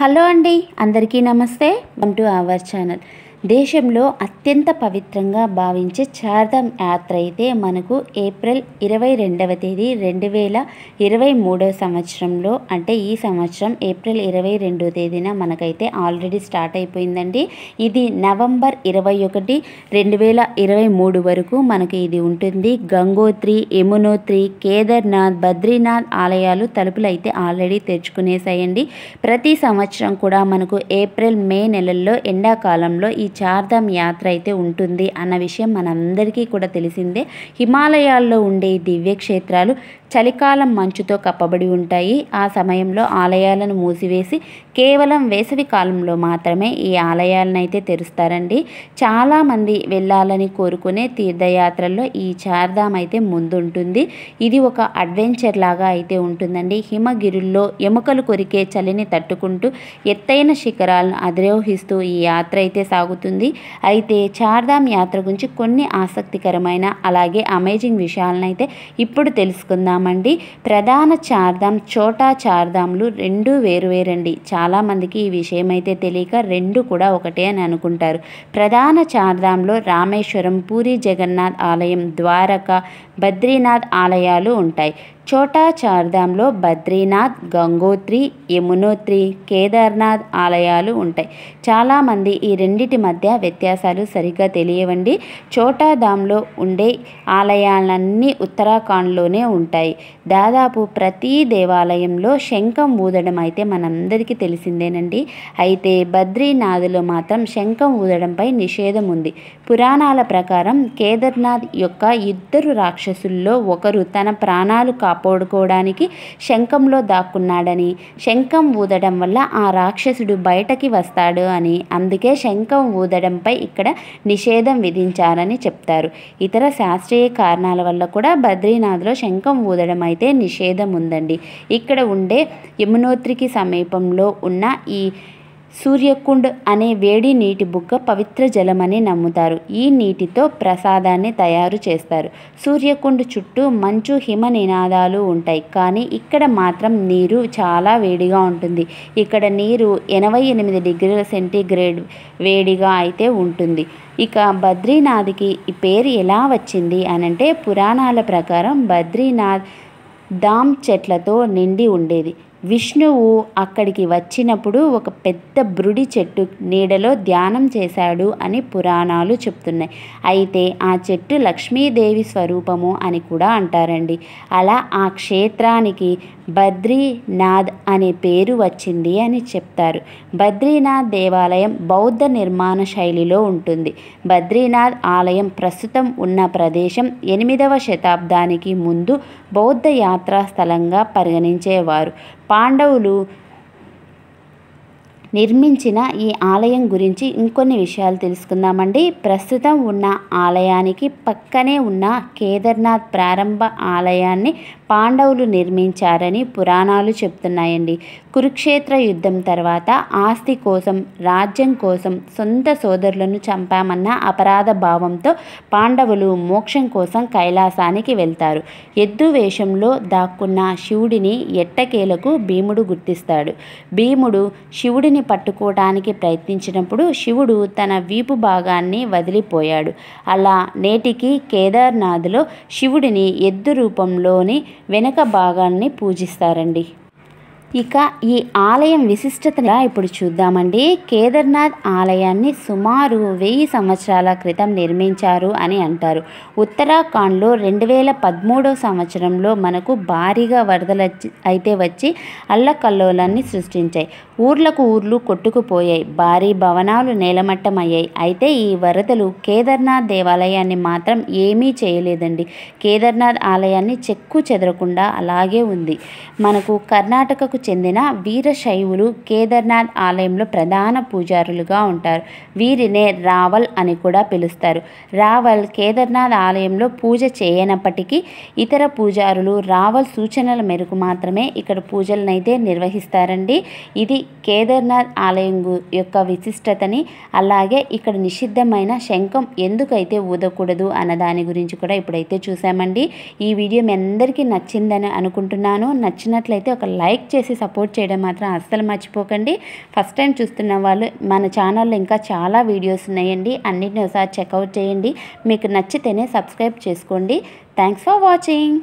hello అండి అందరికీ నమస్తే వన్ టు అవర్ ఛానల్ దేశంలో అత్యంత పవిత్రంగా భావించే చార్ధామ్ యాత్ర అయితే మనకు ఏప్రిల్ ఇరవై రెండవ తేదీ రెండు వేల ఇరవై మూడవ సంవత్సరంలో అంటే ఈ సంవత్సరం ఏప్రిల్ ఇరవై రెండో తేదీన మనకైతే ఆల్రెడీ స్టార్ట్ అయిపోయిందండి ఇది నవంబర్ ఇరవై ఒకటి రెండు వేల ఇరవై మూడు వరకు మనకి ఇది ఉంటుంది గంగోత్రి యమునోత్రి కేదార్నాథ్ బద్రీనాథ్ ఆలయాలు తలుపులు అయితే ఆల్రెడీ తెచ్చుకునేసాయండి ప్రతి సంవత్సరం కూడా మనకు ఏప్రిల్ మే నెలల్లో ఎండాకాలంలో ఈ చార్ధామ్ యాత్ర అయితే ఉంటుంది అన్న విషయం మనందరికీ కూడా తెలిసిందే హిమాలయాల్లో ఉండే దివ్యక్షేత్రాలు చలికాలం మంచుతో కప్పబడి ఉంటాయి ఆ సమయంలో ఆలయాలను మూసివేసి కేవలం వేసవి కాలంలో మాత్రమే ఈ ఆలయాలను అయితే తెరుస్తారండి చాలామంది వెళ్ళాలని కోరుకునే తీర్థయాత్రల్లో ఈ చార్ధామ్ అయితే ముందుంటుంది ఇది ఒక అడ్వెంచర్ లాగా అయితే ఉంటుందండి హిమగిరుల్లో ఎముకలు కొరికే చలిని తట్టుకుంటూ ఎత్తైన శిఖరాలను అధిరోహిస్తూ ఈ యాత్ర అయితే సాగుతుంది అయితే చార్ధామ్ యాత్ర గురించి కొన్ని ఆసక్తికరమైన అలాగే అమేజింగ్ విషయాలను అయితే ఇప్పుడు తెలుసుకుందాం చూసామండి ప్రధాన చార్ధాం చోటా చార్ధాంలు రెండు వేరువేరండి చాలామందికి ఈ విషయం అయితే తెలియక రెండు కూడా ఒకటే అని అనుకుంటారు ప్రధాన చార్ధాంలో రామేశ్వరం పూరి జగన్నాథ్ ఆలయం ద్వారక బద్రీనాథ్ ఆలయాలు ఉంటాయి ఛోటా చార్ధామ్లో బద్రీనాథ్ గంగోత్రి యమునోత్రి కేదార్నాథ్ ఆలయాలు ఉంటాయి చాలామంది ఈ రెండిటి మధ్య వ్యత్యాసాలు సరిగ్గా తెలియవండి చోటాధామ్లో ఉండే ఆలయాలన్నీ ఉత్తరాఖండ్లోనే ఉంటాయి దాదాపు ప్రతి దేవాలయంలో శంఖం ఊదడం అయితే మనందరికీ తెలిసిందేనండి అయితే బద్రీనాథ్లో మాత్రం శంఖం ఊదడంపై నిషేధం ఉంది పురాణాల ప్రకారం కేదార్నాథ్ యొక్క ఇద్దరు రాక్షసుల్లో ఒకరు తన ప్రాణాలు కాపు కాపాడుకోవడానికి శంఖంలో దాక్కున్నాడని శంఖం ఊదడం వల్ల ఆ రాక్షసుడు బయటకి వస్తాడు అని అందుకే శంఖం ఊదడంపై ఇక్కడ నిషేధం విధించారని చెప్తారు ఇతర శాస్త్రీయ కారణాల వల్ల కూడా బద్రీనాథ్లో శంఖం ఊదడం అయితే నిషేధం ఉందండి ఇక్కడ ఉండే యమునోత్రికి సమీపంలో ఉన్న ఈ సూర్యకుండ్ అనే వేడి నీటి బుగ్గ పవిత్ర జలమని నమ్ముతారు ఈ నీటితో ప్రసాదాన్ని తయారు చేస్తారు సూర్యకుండ్ చుట్టూ మంచు హిమ నినాదాలు ఉంటాయి కానీ ఇక్కడ మాత్రం నీరు చాలా వేడిగా ఉంటుంది ఇక్కడ నీరు ఎనభై ఎనిమిది డిగ్రీల సెంటీగ్రేడ్ వేడిగా అయితే ఉంటుంది ఇక బద్రీనాథ్కి ఈ పేరు ఎలా వచ్చింది అనంటే పురాణాల ప్రకారం బద్రీనాథ్ దామ్ చెట్లతో నిండి ఉండేది విష్ణువు అక్కడికి వచ్చినప్పుడు ఒక పెద్ద బ్రుడి చెట్టు నీడలో ధ్యానం చేశాడు అని పురాణాలు చెప్తున్నాయి అయితే ఆ చెట్టు లక్ష్మీదేవి స్వరూపము అని కూడా అంటారండి అలా ఆ క్షేత్రానికి బద్రీనాథ్ అనే పేరు వచ్చింది అని చెప్తారు బద్రీనాథ్ దేవాలయం బౌద్ధ నిర్మాణ శైలిలో ఉంటుంది బద్రీనాథ్ ఆలయం ప్రస్తుతం ఉన్న ప్రదేశం ఎనిమిదవ శతాబ్దానికి ముందు బౌద్ధ యాత్రా స్థలంగా పరిగణించేవారు పాండవులు నిర్మించిన ఈ ఆలయం గురించి ఇంకొన్ని విషయాలు తెలుసుకుందామండి ప్రస్తుతం ఉన్న ఆలయానికి పక్కనే ఉన్న కేదర్నాథ్ ప్రారంభ ఆలయాన్ని పాండవులు నిర్మించారని పురాణాలు చెప్తున్నాయండి కురుక్షేత్ర యుద్ధం తర్వాత ఆస్తి కోసం రాజ్యం కోసం సొంత సోదరులను చంపామన్న అపరాధ భావంతో పాండవులు మోక్షం కోసం కైలాసానికి వెళ్తారు ఎద్దు వేషంలో దాక్కున్న శివుడిని ఎట్టకేలకు భీముడు గుర్తిస్తాడు భీముడు శివుడిని పట్టుకోవటానికి ప్రయత్నించినప్పుడు శివుడు తన వీపు భాగాన్ని వదిలిపోయాడు అలా నేటికి కేదార్నాథ్లో శివుడిని ఎద్దు రూపంలోని వెనక భాగాన్ని పూజిస్తారండి ఇక ఈ ఆలయం విశిష్టత ఇప్పుడు చూద్దామండి కేదార్నాథ్ ఆలయాన్ని సుమారు వెయ్యి సంవత్సరాల క్రితం నిర్మించారు అని అంటారు ఉత్తరాఖండ్లో రెండు వేల పదమూడో సంవత్సరంలో మనకు భారీగా వరదలు అయితే వచ్చి అల్లకల్లోలాన్ని సృష్టించాయి ఊర్లకు ఊర్లు కొట్టుకుపోయాయి భారీ భవనాలు నేలమట్టమయ్యాయి అయితే ఈ వరదలు కేదార్నాథ్ దేవాలయాన్ని మాత్రం ఏమీ చేయలేదండి కేదార్నాథ్ ఆలయాన్ని చెక్కు చెదరకుండా అలాగే ఉంది మనకు కర్ణాటకకు చెందిన వీరశైవులు కేదార్నాథ్ ఆలయంలో ప్రధాన పూజారులుగా ఉంటారు వీరినే రావల్ అని కూడా పిలుస్తారు రావల్ కేదార్నాథ్ ఆలయంలో పూజ చేయనప్పటికీ ఇతర పూజారులు రావల్ సూచనల మేరకు మాత్రమే ఇక్కడ పూజలనైతే నిర్వహిస్తారండి ఇది కేదార్నాథ్ ఆలయం యొక్క విశిష్టతని అలాగే ఇక్కడ నిషిద్ధమైన శంఖం ఎందుకైతే ఊదకూడదు అన్న దాని గురించి కూడా ఇప్పుడైతే చూసామండి ఈ వీడియో మీ అందరికీ నచ్చిందని అనుకుంటున్నాను నచ్చినట్లయితే ఒక లైక్ చేసి చేసి సపోర్ట్ చేయడం మాత్రం అస్సలు మర్చిపోకండి ఫస్ట్ టైం చూస్తున్న వాళ్ళు మన ఛానల్లో ఇంకా చాలా వీడియోస్ ఉన్నాయండి అన్నిటిని ఒకసారి చెక్అవుట్ చేయండి మీకు నచ్చితేనే సబ్స్క్రైబ్ చేసుకోండి థ్యాంక్స్ ఫర్ వాచింగ్